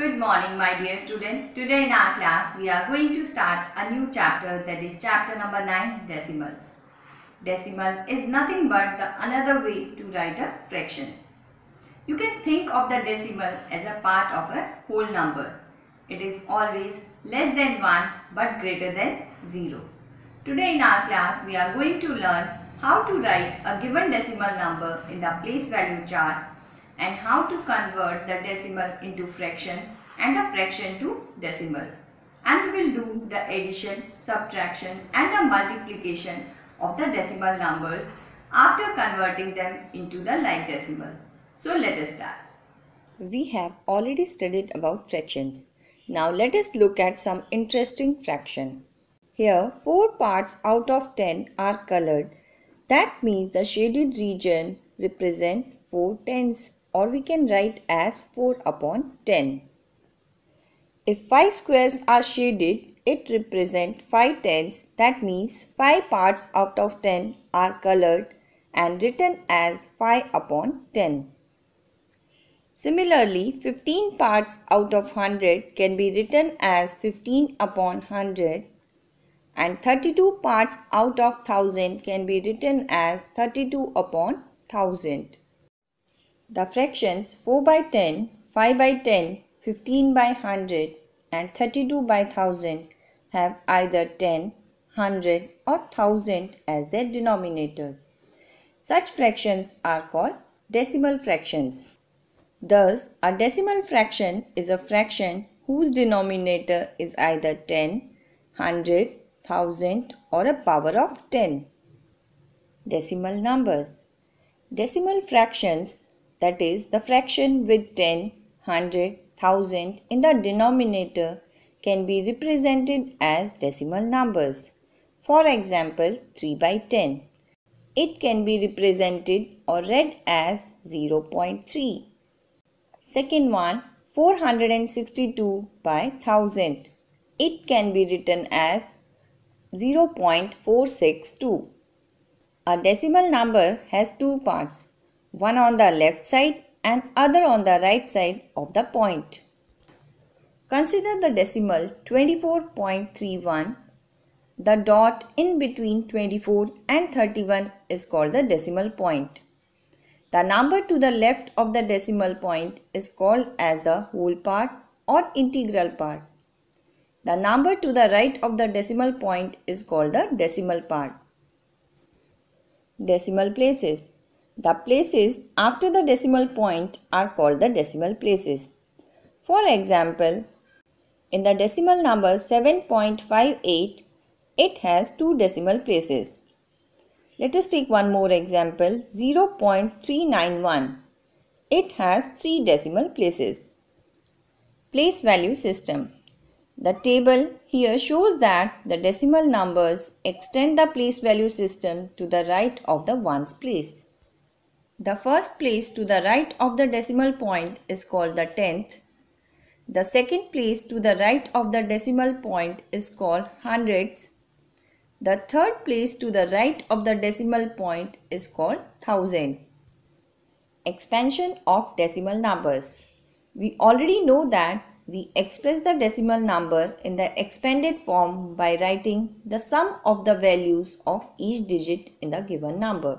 Good morning my dear student. Today in our class we are going to start a new chapter that is chapter number 9 decimals. Decimal is nothing but the another way to write a fraction. You can think of the decimal as a part of a whole number. It is always less than 1 but greater than 0. Today in our class we are going to learn how to write a given decimal number in the place value chart and how to convert the decimal into fraction and the fraction to decimal. And we will do the addition, subtraction and the multiplication of the decimal numbers after converting them into the like decimal. So let us start. We have already studied about fractions. Now let us look at some interesting fraction. Here 4 parts out of 10 are colored. That means the shaded region represent 4 tenths or we can write as 4 upon 10. If 5 squares are shaded, it represents 5 tens that means 5 parts out of 10 are colored and written as 5 upon 10. Similarly, 15 parts out of 100 can be written as 15 upon 100 and 32 parts out of 1000 can be written as 32 upon 1000. The fractions 4 by 10, 5 by 10, 15 by 100 and 32 by 1000 have either 10, 100 or 1000 as their denominators. Such fractions are called decimal fractions. Thus, a decimal fraction is a fraction whose denominator is either 10, 100, 1000 or a power of 10. Decimal numbers. Decimal fractions that is the fraction with 10, 100, 1000 in the denominator can be represented as decimal numbers. For example, 3 by 10. It can be represented or read as 0.3. Second one, 462 by 1000. It can be written as 0.462. A decimal number has two parts, one on the left side and other on the right side of the point. Consider the decimal 24.31. The dot in between 24 and 31 is called the decimal point. The number to the left of the decimal point is called as the whole part or integral part. The number to the right of the decimal point is called the decimal part. Decimal places the places after the decimal point are called the decimal places. For example, in the decimal number 7.58, it has two decimal places. Let us take one more example 0.391. It has three decimal places. Place value system. The table here shows that the decimal numbers extend the place value system to the right of the ones place. The first place to the right of the decimal point is called the tenth. The second place to the right of the decimal point is called hundreds. The third place to the right of the decimal point is called thousand. Expansion of decimal numbers. We already know that we express the decimal number in the expanded form by writing the sum of the values of each digit in the given number.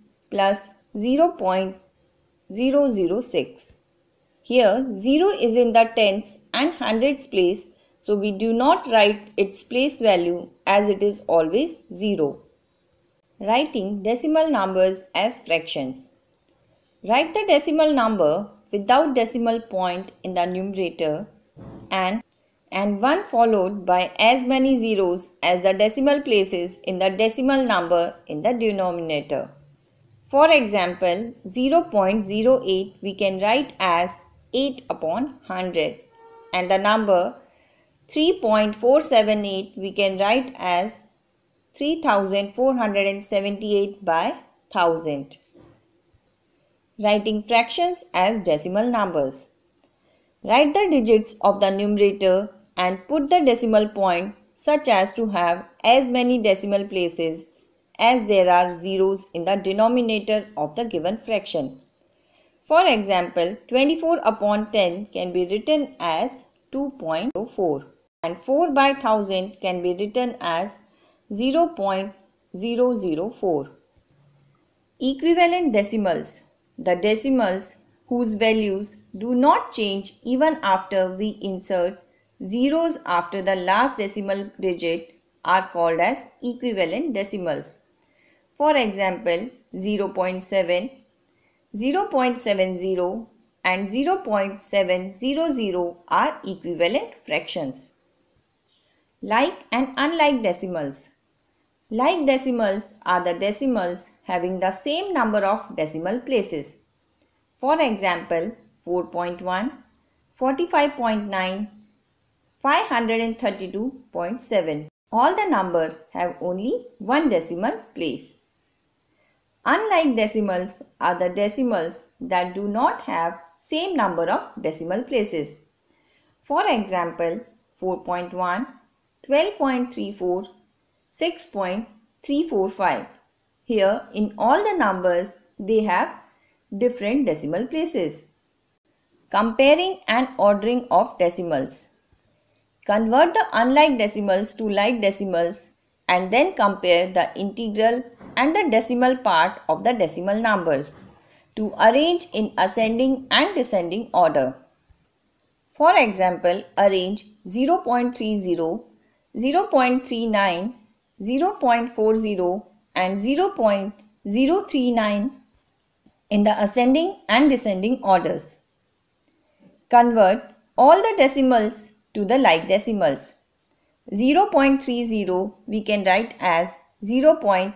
plus 0.006. Here 0 is in the tens and hundreds place so we do not write its place value as it is always 0. Writing decimal numbers as fractions. Write the decimal number without decimal point in the numerator and and 1 followed by as many zeros as the decimal places in the decimal number in the denominator. For example, 0.08 we can write as 8 upon 100 and the number 3.478 we can write as 3478 by 1000. Writing fractions as decimal numbers. Write the digits of the numerator and put the decimal point such as to have as many decimal places as there are zeros in the denominator of the given fraction. For example, 24 upon 10 can be written as 2.04 and 4 by 1000 can be written as 0.004. Equivalent decimals. The decimals whose values do not change even after we insert zeros after the last decimal digit are called as equivalent decimals. For example, 0.7, 0.70 and 0.700 are equivalent fractions. Like and unlike decimals. Like decimals are the decimals having the same number of decimal places. For example, 4.1, 45.9, 532.7. All the numbers have only one decimal place. Unlike decimals are the decimals that do not have same number of decimal places. For example, 4.1, 12.34, 6.345. Here in all the numbers they have different decimal places. Comparing and ordering of decimals. Convert the unlike decimals to like decimals and then compare the integral and the decimal part of the decimal numbers to arrange in ascending and descending order. For example, arrange 0.30, 0.39, 0.40 and 0.039 in the ascending and descending orders. Convert all the decimals to the like decimals. 0.30 we can write as 0.30.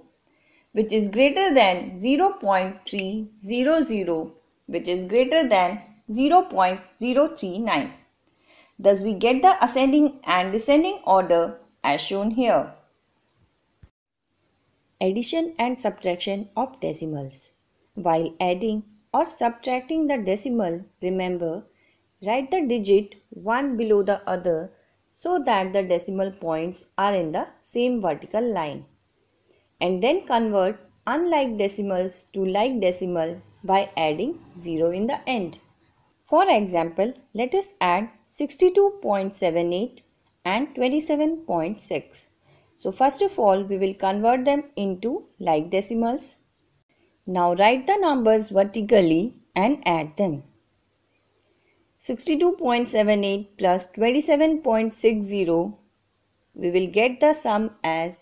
which is greater than 0.300 which is greater than 0.039. Thus we get the ascending and descending order as shown here. Addition and subtraction of decimals. While adding or subtracting the decimal, remember, write the digit one below the other so that the decimal points are in the same vertical line and then convert unlike decimals to like decimal by adding 0 in the end. For example, let us add 62.78 and 27.6. So first of all, we will convert them into like decimals. Now write the numbers vertically and add them. 62.78 plus 27.60 we will get the sum as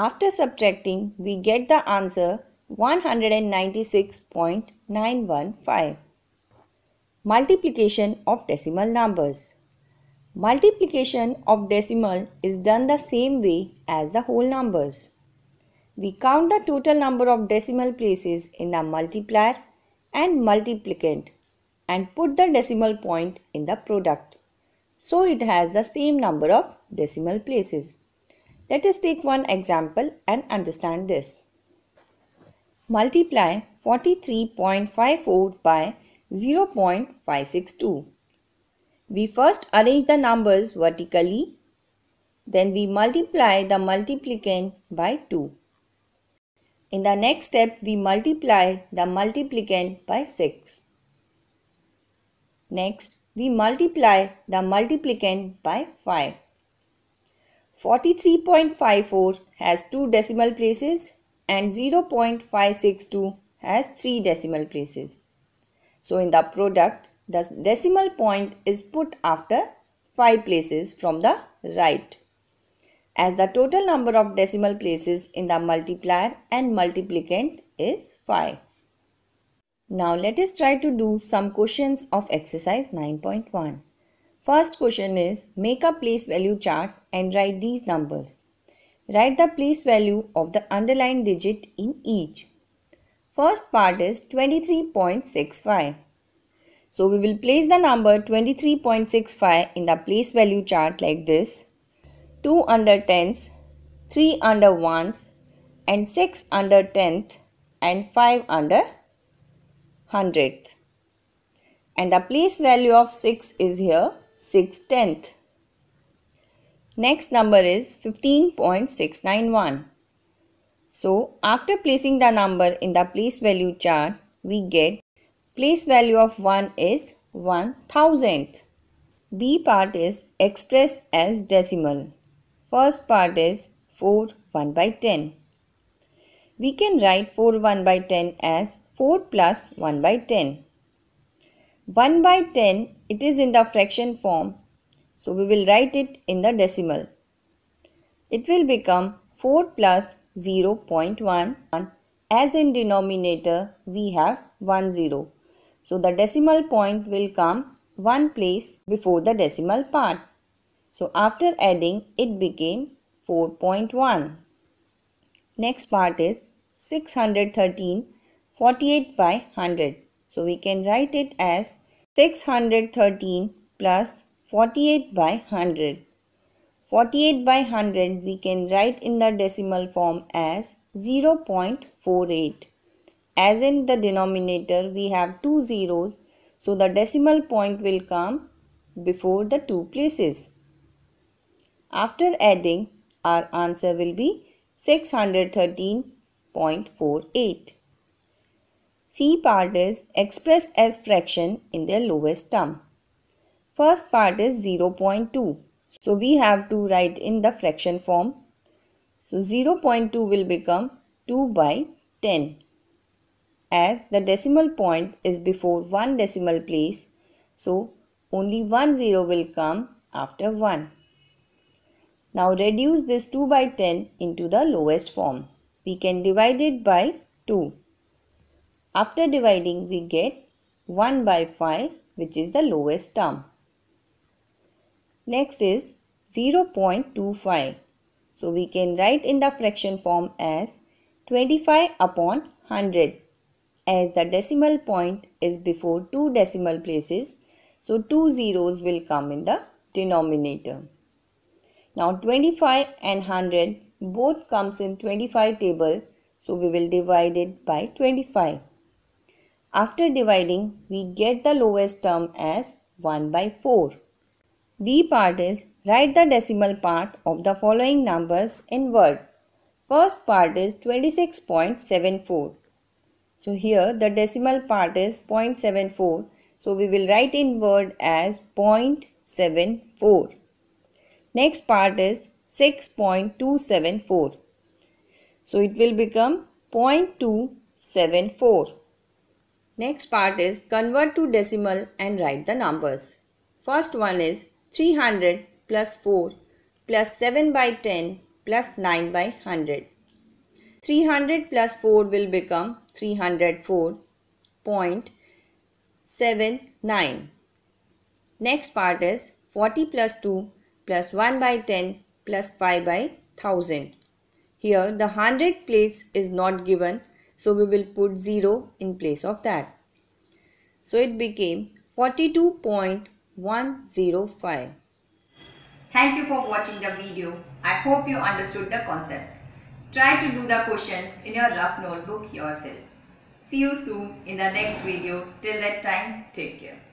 After subtracting, we get the answer 196.915. Multiplication of decimal numbers. Multiplication of decimal is done the same way as the whole numbers. We count the total number of decimal places in the multiplier and multiplicand and put the decimal point in the product. So it has the same number of decimal places. Let us take one example and understand this. Multiply 43.54 by 0.562. We first arrange the numbers vertically. Then we multiply the multiplicand by 2. In the next step, we multiply the multiplicand by 6. Next, we multiply the multiplicand by 5. 43.54 has 2 decimal places and 0.562 has 3 decimal places. So in the product, the decimal point is put after 5 places from the right. As the total number of decimal places in the multiplier and multiplicand is 5. Now let us try to do some questions of exercise 9.1. First question is make a place value chart and write these numbers. Write the place value of the underlined digit in each. First part is 23.65. So we will place the number 23.65 in the place value chart like this. 2 under tens, 3 under ones and 6 under tenth and 5 under hundredth. And the place value of 6 is here 6 tenth. Next number is 15.691. So after placing the number in the place value chart, we get place value of 1 is 1000th. B part is expressed as decimal. First part is 4 1 by 10. We can write 4 1 by 10 as 4 plus 1 by 10. 1 by 10, it is in the fraction form. So we will write it in the decimal. It will become 4 plus 0.1 as in denominator we have 1 0. So the decimal point will come one place before the decimal part. So after adding it became 4.1. Next part is 613 48 by 100. So we can write it as 613 plus 48 by 100. 48 by 100 we can write in the decimal form as 0.48. As in the denominator we have two zeros so the decimal point will come before the two places. After adding our answer will be 613.48. C part is expressed as fraction in their lowest term. First part is 0.2. So we have to write in the fraction form. So 0.2 will become 2 by 10. As the decimal point is before one decimal place, so only one zero will come after 1. Now reduce this 2 by 10 into the lowest form. We can divide it by 2. After dividing we get 1 by 5 which is the lowest term. Next is 0.25. So we can write in the fraction form as 25 upon 100 as the decimal point is before two decimal places so two zeros will come in the denominator. Now 25 and 100 both comes in 25 table so we will divide it by 25. After dividing, we get the lowest term as 1 by 4. B part is write the decimal part of the following numbers in word. First part is 26.74. So here the decimal part is 0.74. So we will write in word as 0.74. Next part is 6.274. So it will become 0.274. Next part is convert to decimal and write the numbers. First one is 300 plus 4 plus 7 by 10 plus 9 by 100. 300 plus 4 will become 304.79. Next part is 40 plus 2 plus 1 by 10 plus 5 by 1000. Here the 100 place is not given so we will put 0 in place of that. So it became 42.105. Thank you for watching the video. I hope you understood the concept. Try to do the questions in your rough notebook yourself. See you soon in the next video. Till that time, take care.